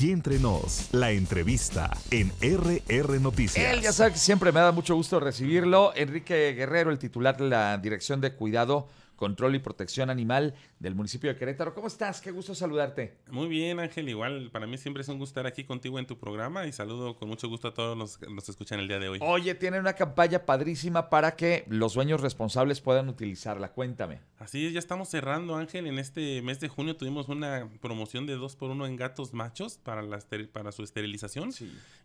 Y entre nos, la entrevista en RR Noticias. Él ya sabe que siempre me da mucho gusto recibirlo. Enrique Guerrero, el titular de la Dirección de Cuidado Control y Protección Animal del municipio de Querétaro. ¿Cómo estás? Qué gusto saludarte. Muy bien, Ángel. Igual, para mí siempre es un gusto estar aquí contigo en tu programa y saludo con mucho gusto a todos los que nos escuchan el día de hoy. Oye, tienen una campaña padrísima para que los dueños responsables puedan utilizarla. Cuéntame. Así es, ya estamos cerrando, Ángel. En este mes de junio tuvimos una promoción de 2x1 en gatos machos para, la para su esterilización.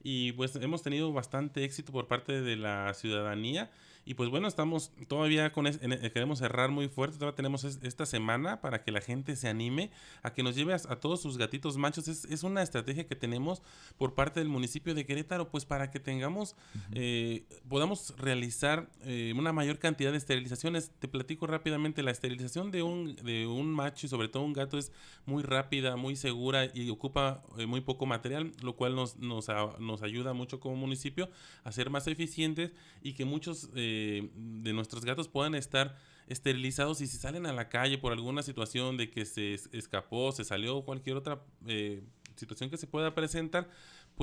Y pues hemos tenido bastante éxito por parte de la ciudadanía. Y pues bueno, estamos todavía con eh, queremos cerrar muy fuerte, todavía tenemos esta semana para que la gente se anime a que nos lleve a, todos sus gatitos machos. Es, una estrategia que tenemos por parte del municipio de Querétaro, pues para que tengamos, eh, podamos realizar eh, una mayor cantidad de esterilizaciones. Te platico rápidamente, la esterilización de un, de un macho y sobre todo un gato es muy rápida, muy segura y ocupa muy poco material, lo cual nos, nos, nos ayuda mucho como municipio a ser más eficientes y que muchos de, nuestros gatos puedan estar esterilizados y si salen a la calle por alguna situación de que se escapó, se salió o cualquier otra eh, situación que se pueda presentar,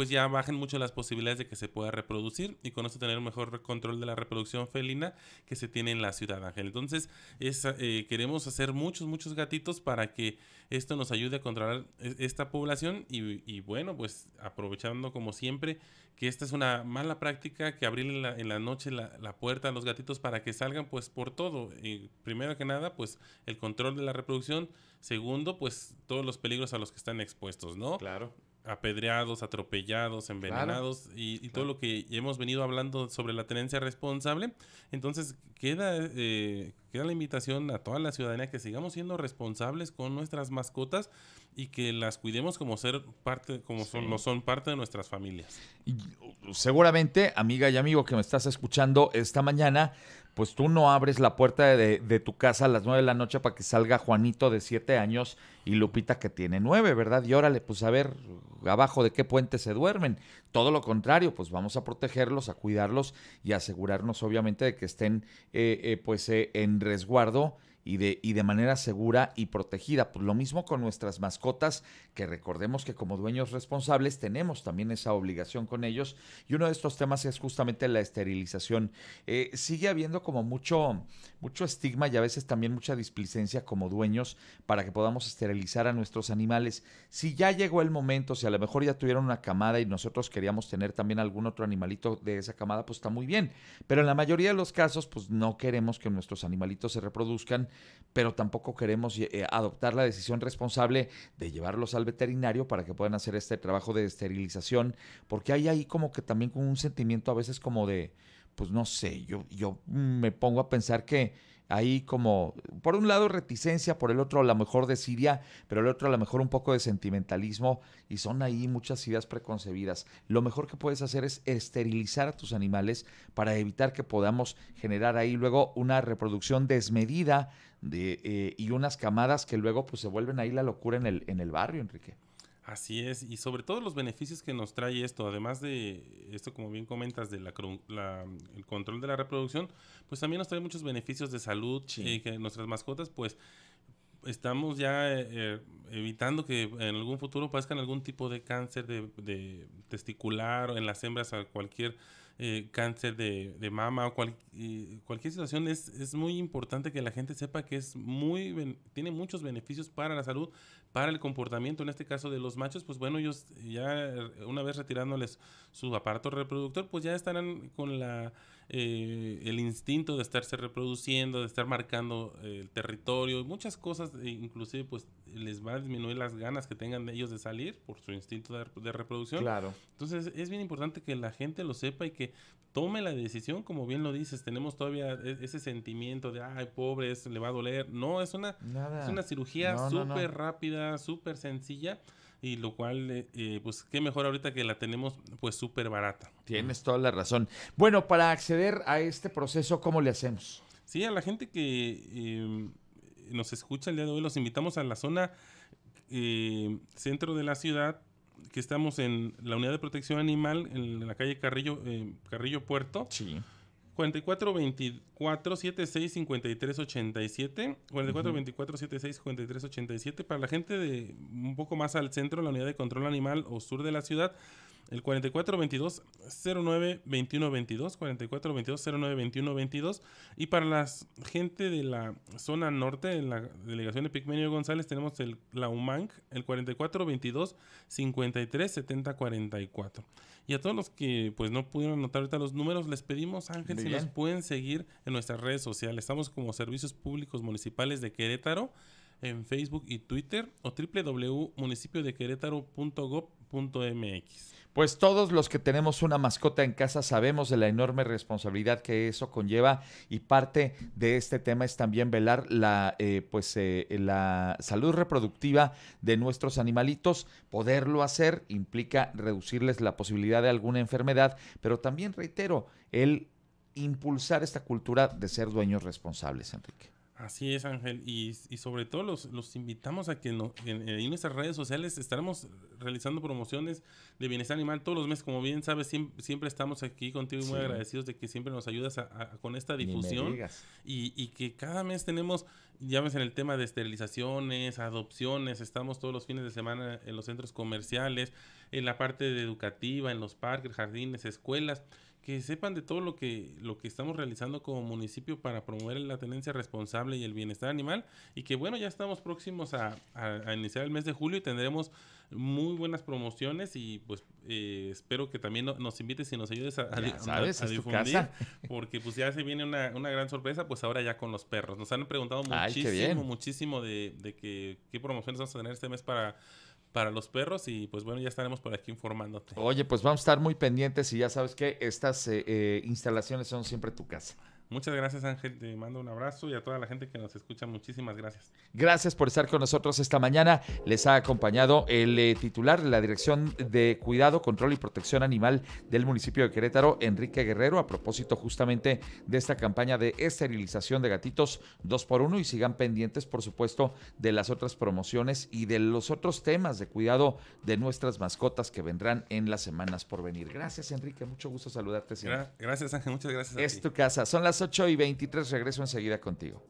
pues ya bajen mucho las posibilidades de que se pueda reproducir y con eso tener un mejor control de la reproducción felina que se tiene en la ciudad, Ángel. Entonces, eh, queremos hacer muchos, muchos gatitos para que esto nos ayude a controlar e-, esta población y, bueno, pues aprovechando como siempre que esta es una mala práctica, que abrir en la, noche la, puerta a los gatitos para que salgan pues por todo. primero que nada, pues el control de la reproducción. Segundo, pues todos los peligros a los que están expuestos, ¿no? Claro apedreados, atropellados, envenenados y, todo lo que hemos venido hablando sobre la tenencia responsable. Entonces queda eh, Queda la invitación a toda la ciudadanía que sigamos siendo responsables con nuestras mascotas y que las cuidemos como ser parte, como son, no son parte de nuestras familias. Y seguramente, amiga y amigo que me estás escuchando esta mañana, pues tú no abres la puerta de, tu casa a las nueve de la noche para que salga Juanito de siete años y Lupita que tiene nueve ¿verdad? Y órale, pues a ver abajo de qué puente se duermen. Todo lo contrario, pues vamos a protegerlos, a cuidarlos y asegurarnos obviamente de que estén eh, eh, pues eh, en resguardo y de, y de manera segura y protegida. Pues lo mismo con nuestras mascotas, que recordemos que como dueños responsables tenemos también esa obligación con ellos. Y uno de estos temas es justamente la esterilización. Eh, sigue habiendo como mucho, mucho estigma y a veces también mucha displicencia como dueños para que podamos esterilizar a nuestros animales. Si ya llegó el momento, si a lo mejor ya tuvieron una camada y nosotros queríamos tener también algún otro animalito de esa camada, pues está muy bien. Pero en la mayoría de los casos, pues no queremos que nuestros animalitos se reproduzcan pero tampoco queremos eh, eh, adoptar la decisión responsable de llevarlos al veterinario para que puedan hacer este trabajo de esterilización, porque hay ahí como que también con un sentimiento a veces como de, pues no sé, yo, yo me pongo a pensar que ahí como, por un lado reticencia, por el otro a lo mejor desidia, pero el otro a lo mejor un poco de sentimentalismo y son ahí muchas ideas preconcebidas. Lo mejor que puedes hacer es esterilizar a tus animales para evitar que podamos generar ahí luego una reproducción desmedida de, eh, y unas camadas que luego pues se vuelven ahí la locura en el, en el barrio, Enrique. Así es, y sobre todo los beneficios que nos trae esto, además de esto, como bien comentas, de la, control de la reproducción, pues también nos trae muchos beneficios de salud, eh, que nuestras mascotas, pues estamos ya eh, eh, evitando que en algún futuro padezcan algún tipo de cáncer de, testicular o en las hembras a cualquier eh, cáncer de, mama o cualquier situación. Es, es, muy importante que la gente sepa que es muy tiene muchos beneficios para la salud, para el comportamiento, en este caso de los machos, pues bueno, ellos ya una vez retirándoles su aparato reproductor, pues ya estarán con la eh, el instinto de estarse reproduciendo, de estar marcando eh, el territorio, muchas cosas, e inclusive pues les va a disminuir las ganas que tengan de ellos de salir por su instinto de, reproducción. Claro. Entonces es bien importante que la gente lo sepa y que tome la decisión, como bien lo dices, tenemos todavía e, ese sentimiento de, ay, pobre, le va a doler. No, es una, una cirugía súper rápida, súper sencilla y lo cual, eh, eh, pues qué mejor ahorita que la tenemos pues súper barata. Tienes toda la razón. Bueno, para acceder a este proceso, ¿cómo le hacemos? Sí, a la gente que eh, nos escucha el día de hoy, los invitamos a la zona centro de la ciudad, que estamos en la unidad de protección animal, en la calle Carrillo, Carrillo Puerto. Sí. Cuarenta y y y cuatro, veinticuatro, siete, siete. seis, cincuenta tres, ochenta Cuarenta y cuatro, veinticuatro, siete, seis, cincuenta y tres, ochenta y siete. Para la gente de un poco más al centro, de la unidad de control animal o sur de la ciudad. El 4422-092122, 4422-092122. Y para la gente de la zona norte, en la delegación de Pigmenio González, tenemos el, la UMANC, el 4422 44 Y a todos los que pues no pudieron anotar ahorita los números, les pedimos, Ángel, si los pueden seguir en nuestras redes sociales. Estamos como Servicios Públicos Municipales de Querétaro en Facebook y Twitter o www.municipiodequerétaro.gov .mx. Pues todos los que tenemos una mascota en casa sabemos de la enorme responsabilidad que eso conlleva y parte de este tema es también velar la, eh, pues, eh, la salud reproductiva de nuestros animalitos. Poderlo hacer implica reducirles la posibilidad de alguna enfermedad, pero también reitero, el impulsar esta cultura de ser dueños responsables, Enrique. Así es, Ángel. Y, sobre todo los, los, invitamos a que en, nuestras redes sociales estaremos realizando promociones de bienestar animal todos los meses. Como bien sabes, siempre, estamos aquí contigo y muy agradecidos de que siempre nos ayudas con esta difusión. Y, y, que cada mes tenemos, ya ves, en el tema de esterilizaciones, adopciones, estamos todos los fines de semana en los centros comerciales en la parte educativa, en los parques, jardines, escuelas, que sepan de todo lo que, lo que estamos realizando como municipio para promover la tenencia responsable y el bienestar animal. Y que bueno, ya estamos próximos a, iniciar el mes de julio y tendremos muy buenas promociones y pues eh, espero que también nos invites y nos ayudes a, difundir porque pues ya se viene una, gran sorpresa pues ahora ya con los perros. Nos han preguntado muchísimo, muchísimo de, de qué promociones vamos a tener este mes para para los perros y pues bueno, ya estaremos por aquí informándote. Oye, pues vamos a estar muy pendientes y ya sabes que estas eh, eh, instalaciones son siempre tu casa. Muchas gracias Ángel, te mando un abrazo y a toda la gente que nos escucha, muchísimas gracias. Gracias por estar con nosotros esta mañana. Les ha acompañado el eh, titular de la Dirección de Cuidado, Control y Protección Animal del municipio de Querétaro, Enrique Guerrero, a propósito justamente de esta campaña de esterilización de gatitos dos por uno y sigan pendientes, por supuesto, de las otras promociones y de los otros temas de cuidado de nuestras mascotas que vendrán en las semanas por venir. Gracias Enrique, mucho gusto saludarte. Gracias Ángel, muchas gracias. es tu casa, son las 8 y 23. Regreso enseguida contigo.